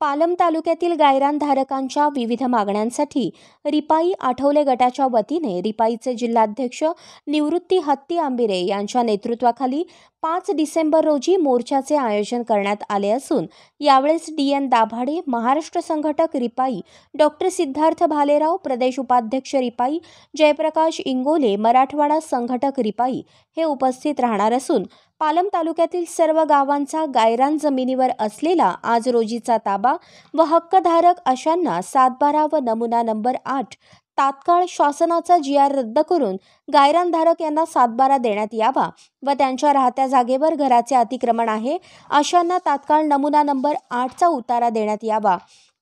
पालम तालुक्यातील गायरानधारकांच्या विविध मागण्यांसाठी रिपाई आठवले गटाच्या वतीने रिपाईचे जिल्हाध्यक्ष निवृत्ती हत्ती आंबिरे यांच्या नेतृत्वाखाली पाच डिसेंबर रोजी मोर्चाचे आयोजन करण्यात आले असून यावेळेस डी एन दाभाडे महाराष्ट्र संघटक रिपाई डॉक्टर सिद्धार्थ भालेराव प्रदेश उपाध्यक्ष रिपाई जयप्रकाश इंगोले मराठवाडा संघटक रिपाई हे उपस्थित राहणार असून पालम तालुक्यातील सर्व गावांचा गायरान जमिनीवर असलेला आज रोजीचा ताबा व हक्कधारक अशांना सातबारा व नमुना नंबर आठ तात्काळ शासनाचा जी आर रद्द करून गायरानधारक यांना सातबारा देण्यात यावा व त्यांच्या राहत्या जागेवर घराचे अतिक्रमण आहे अशांना तात्काळ नमुना नंबर आठचा उतारा देण्यात यावा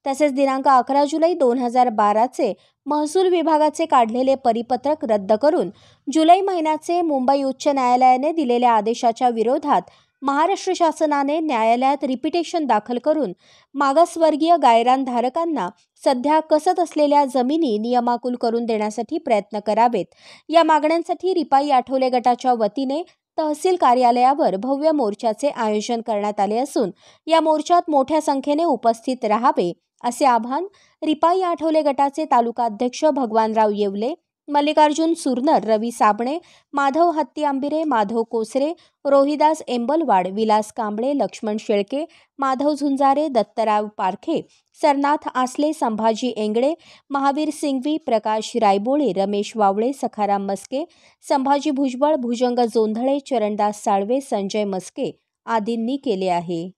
तसेच दिनांक अकरा जुलै दोन हजार बाराचे महसूल विभागाचे काढलेले परिपत्रक रद्द करून जुलै महिन्याचे मुंबई उच्च न्यायालयाने दिलेल्या आदेशाच्या विरोधात महाराष्ट्र शासनाने न्यायालयात रिपिटेशन दाखल करून मागासवर्गीय गायरानधारकांना सध्या कसत असलेल्या जमिनी नियमाकुल करून देण्यासाठी प्रयत्न करावेत या मागण्यांसाठी रिपाई आठवले गटाच्या वतीने तहसील कार्यालयावर भव्य मोर्चाचे आयोजन करण्यात आले असून या मोर्चात मोठ्या संख्येने उपस्थित राहावे असे आवाहन रिपाई आठवले गटाचे तालुकाध्यक्ष भगवानराव येवले मल्लिकार्जुन सुरनर रवी साबणे माधव हत्ती आंबिरे माधव कोसरे रोहिदास एंबलवाड विलास कांबळे लक्ष्मण शेळके माधव झुंजारे दत्तराव पारखे सरनाथ आसले संभाजी एंगडे महावीर सिंघवी प्रकाश रायबोळे रमेश वावळे सखाराम मस्के संभाजी भुजबळ भुजंग जोंधळे चरणदास साळवे संजय मस्के आदींनी केले आहे